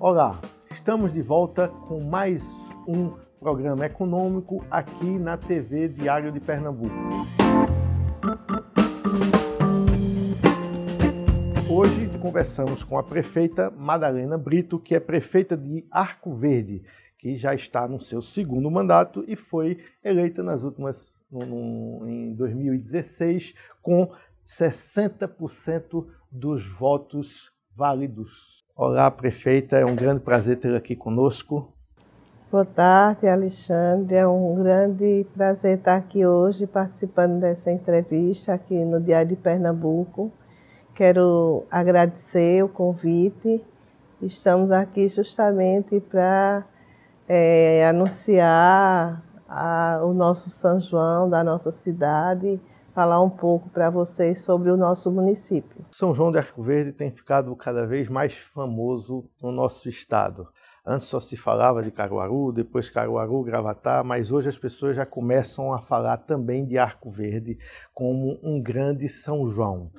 Olá, estamos de volta com mais um programa econômico aqui na TV Diário de Pernambuco. Hoje conversamos com a prefeita Madalena Brito, que é prefeita de Arco Verde, que já está no seu segundo mandato e foi eleita nas últimas no, no, em 2016 com 60% dos votos válidos Olá, prefeita, é um grande prazer tê-la aqui conosco. Boa tarde, Alexandre. É um grande prazer estar aqui hoje participando dessa entrevista aqui no Diário de Pernambuco. Quero agradecer o convite. Estamos aqui justamente para é, anunciar a, o nosso São João da nossa cidade falar um pouco para vocês sobre o nosso município. São João de Arco Verde tem ficado cada vez mais famoso no nosso estado. Antes só se falava de Caruaru, depois Caruaru, Gravatá, mas hoje as pessoas já começam a falar também de Arco Verde como um grande São João.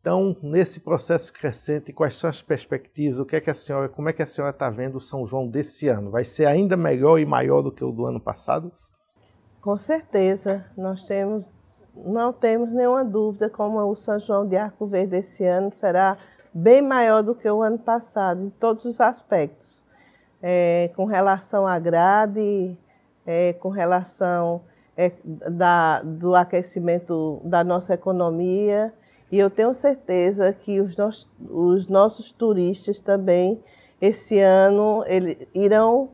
Então, nesse processo crescente, quais são as perspectivas? O que é que a senhora, como é que a senhora está vendo o São João desse ano? Vai ser ainda melhor e maior do que o do ano passado? Com certeza, nós temos não temos nenhuma dúvida como o São João de Arco Verde esse ano será bem maior do que o ano passado, em todos os aspectos. É, com relação à grade, é, com relação é, da, do aquecimento da nossa economia. E eu tenho certeza que os, no, os nossos turistas também, esse ano, ele, irão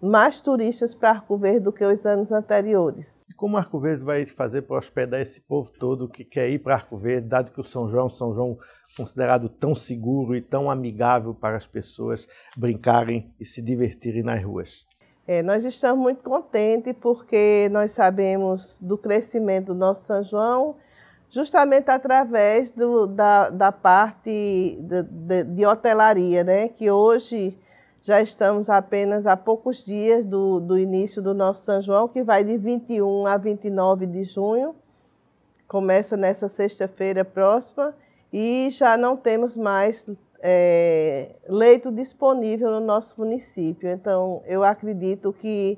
mais turistas para Arco Verde do que os anos anteriores como Arco Verde vai fazer para hospedar esse povo todo que quer ir para Arco Verde, dado que o São João, São João considerado tão seguro e tão amigável para as pessoas brincarem e se divertirem nas ruas? É, nós estamos muito contentes porque nós sabemos do crescimento do nosso São João, justamente através do, da, da, parte de, de, de hotelaria, né? que hoje já estamos apenas a poucos dias do, do início do nosso São João, que vai de 21 a 29 de junho. Começa nessa sexta-feira próxima e já não temos mais é, leito disponível no nosso município. Então, eu acredito que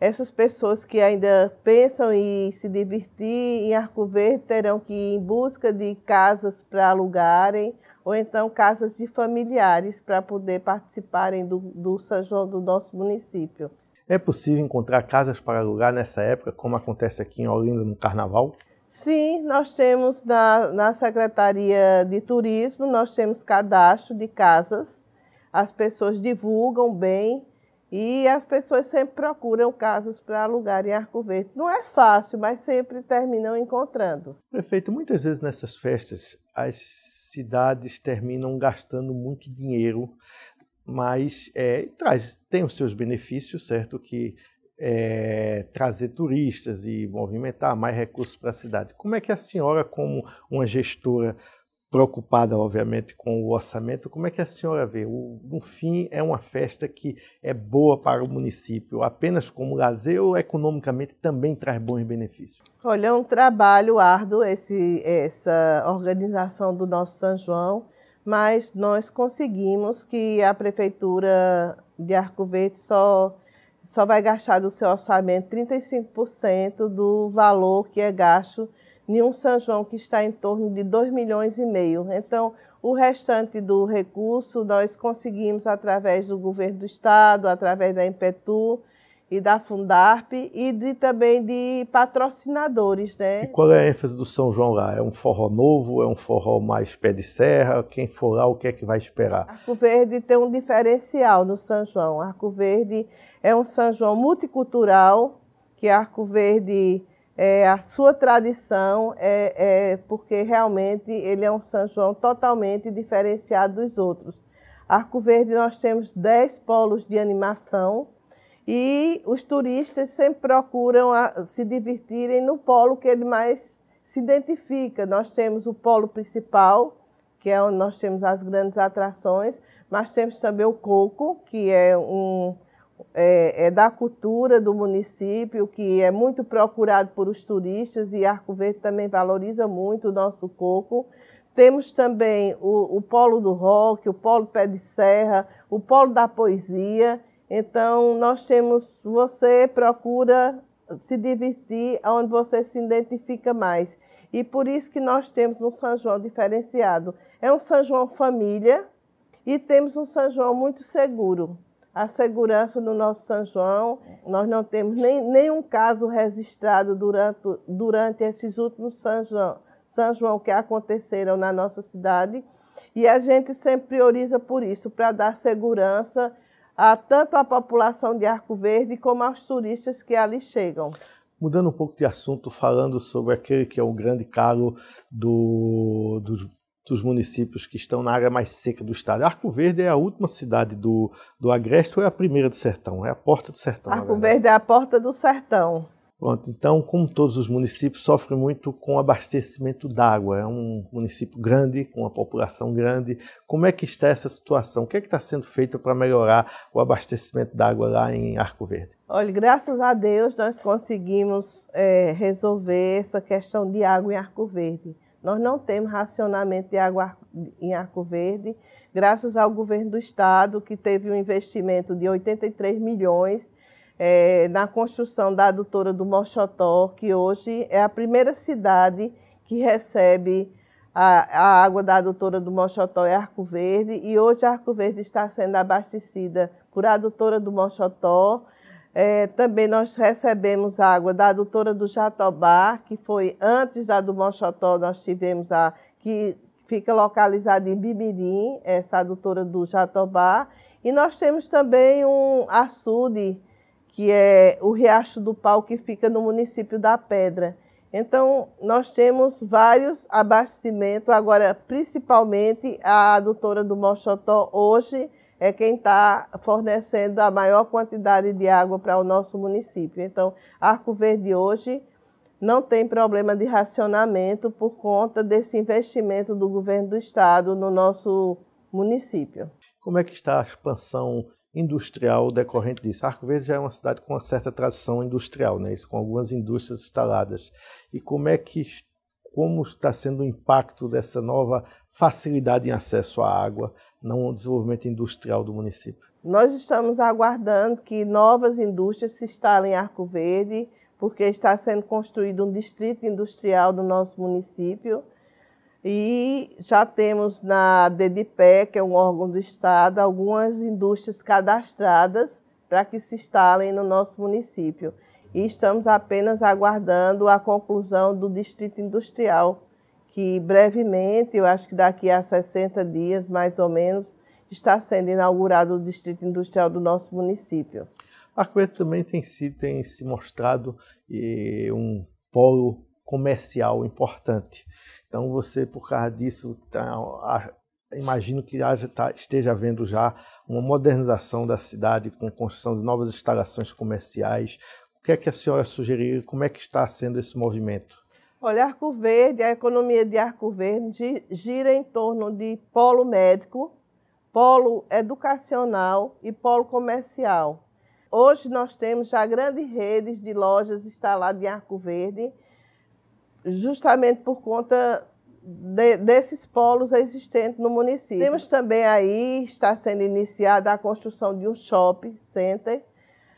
essas pessoas que ainda pensam em se divertir em Arco Verde terão que ir em busca de casas para alugarem ou então casas de familiares para poder participarem do, do São João do nosso município. É possível encontrar casas para alugar nessa época, como acontece aqui em Olinda no Carnaval? Sim, nós temos na, na Secretaria de Turismo, nós temos cadastro de casas, as pessoas divulgam bem e as pessoas sempre procuram casas para alugar em Arco Verde. Não é fácil, mas sempre terminam encontrando. Prefeito, muitas vezes nessas festas as cidades terminam gastando muito dinheiro, mas é, traz, tem os seus benefícios, certo? Que é, trazer turistas e movimentar mais recursos para a cidade. Como é que a senhora, como uma gestora, preocupada, obviamente, com o orçamento, como é que a senhora vê? O, no fim, é uma festa que é boa para o município, apenas como lazer ou economicamente também traz bons benefícios? Olha, é um trabalho árduo esse, essa organização do nosso São João, mas nós conseguimos que a Prefeitura de Arco Verde só, só vai gastar do seu orçamento 35% do valor que é gasto em um São João que está em torno de 2 milhões e meio. Então, o restante do recurso nós conseguimos através do governo do estado, através da Impetu e da Fundarp e de, também de patrocinadores, né? E qual é a ênfase do São João lá? É um forró novo? É um forró mais pé de serra? Quem for lá, o que é que vai esperar? Arco Verde tem um diferencial no São João. Arco Verde é um São João multicultural, que Arco Verde é, a sua tradição, é, é, porque realmente ele é um São João totalmente diferenciado dos outros. Arco Verde nós temos 10 polos de animação e os turistas sempre procuram a, se divertirem no polo que ele mais se identifica. Nós temos o polo principal, que é onde nós temos as grandes atrações, mas temos também o coco, que é um, é, é, da cultura do município, que é muito procurado por os turistas e Arco Verde também valoriza muito o nosso coco. Temos também o, o Polo do Rock, o Polo Pé de Serra, o Polo da Poesia. Então, nós temos, você procura se divertir onde você se identifica mais. E por isso que nós temos um São João diferenciado. É um São João família e temos um São João muito seguro a segurança no nosso São João. Nós não temos nem, nenhum caso registrado durante, durante esses últimos São João, São João que aconteceram na nossa cidade. E a gente sempre prioriza por isso, para dar segurança a tanto à população de Arco Verde como aos turistas que ali chegam. Mudando um pouco de assunto, falando sobre aquele que é o grande cargo do, do dos municípios que estão na área mais seca do estado. Arco Verde é a última cidade do, do Agreste ou é a primeira do Sertão? É a porta do Sertão. Arco Verde é a porta do Sertão. Pronto, então, como todos os municípios, sofre muito com abastecimento d'água. É um município grande, com uma população grande. Como é que está essa situação? O que é que está sendo feito para melhorar o abastecimento d'água lá em Arco Verde? Olha, graças a Deus nós conseguimos é, resolver essa questão de água em Arco Verde. Nós não temos racionamento de água em Arco Verde, graças ao governo do estado, que teve um investimento de 83 milhões é, na construção da adutora do Mochotó, que hoje é a primeira cidade que recebe a, a água da adutora do Mochotó é Arco Verde, e hoje Arco Verde está sendo abastecida por adutora do Mochotó é, também nós recebemos água da doutora do Jatobá, que foi antes da do Mochotó, nós tivemos a que fica localizada em Bibirim, essa adutora do Jatobá. E nós temos também um açude, que é o Riacho do Pau, que fica no município da Pedra. Então, nós temos vários abastecimentos, agora, principalmente a adutora do Mochotó, hoje, é quem está fornecendo a maior quantidade de água para o nosso município. Então, Arco Verde hoje não tem problema de racionamento por conta desse investimento do governo do estado no nosso município. Como é que está a expansão industrial decorrente disso? Arco Verde já é uma cidade com uma certa tradição industrial, né? Isso com algumas indústrias instaladas. E como é que como está sendo o impacto dessa nova facilidade em acesso à água no desenvolvimento industrial do município? Nós estamos aguardando que novas indústrias se instalem em Arco Verde, porque está sendo construído um distrito industrial do nosso município. E já temos na DDPE, que é um órgão do Estado, algumas indústrias cadastradas para que se instalem no nosso município e estamos apenas aguardando a conclusão do Distrito Industrial, que brevemente, eu acho que daqui a 60 dias mais ou menos, está sendo inaugurado o Distrito Industrial do nosso município. A também tem se, tem se mostrado eh, um polo comercial importante. Então você, por causa disso, tá, imagino que haja, tá, esteja havendo já uma modernização da cidade com construção de novas instalações comerciais, que é que a senhora sugeriu? Como é que está sendo esse movimento? Olha, Arco Verde, a economia de Arco Verde gira em torno de polo médico, polo educacional e polo comercial. Hoje nós temos já grandes redes de lojas instaladas em Arco Verde, justamente por conta de, desses polos existentes no município. Temos também aí, está sendo iniciada a construção de um shopping center,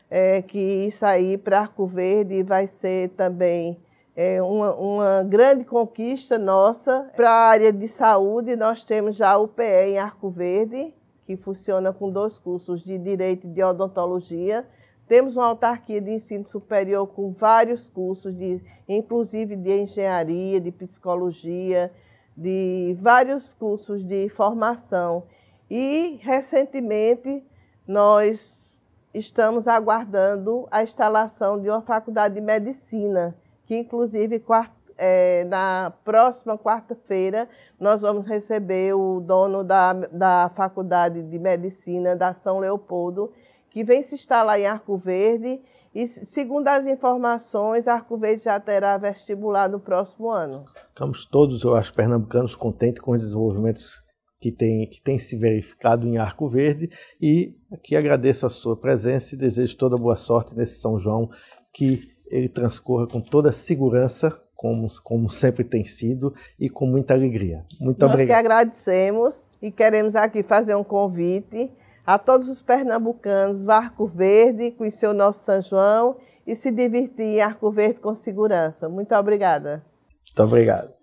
é, que isso aí para Arco Verde vai ser também é, uma, uma grande conquista nossa. Para a área de saúde, nós temos já o PE em Arco Verde, que funciona com dois cursos de Direito e de Odontologia. Temos uma autarquia de ensino superior com vários cursos, de, inclusive de engenharia, de psicologia, de vários cursos de formação. E, recentemente, nós estamos aguardando a instalação de uma faculdade de medicina, que inclusive é, na próxima quarta-feira nós vamos receber o dono da, da faculdade de medicina da São Leopoldo, que vem se instalar em Arco Verde. E segundo as informações, Arco Verde já terá vestibular no próximo ano. Estamos todos, eu acho, pernambucanos contentes com os desenvolvimentos que tem, que tem se verificado em Arco Verde. E aqui agradeço a sua presença e desejo toda boa sorte nesse São João, que ele transcorra com toda segurança, como, como sempre tem sido, e com muita alegria. Muito Nós obrigado. Nós que agradecemos e queremos aqui fazer um convite a todos os pernambucanos, vá Arco Verde, conhecer o nosso São João e se divertir em Arco Verde com segurança. Muito obrigada. Muito obrigado.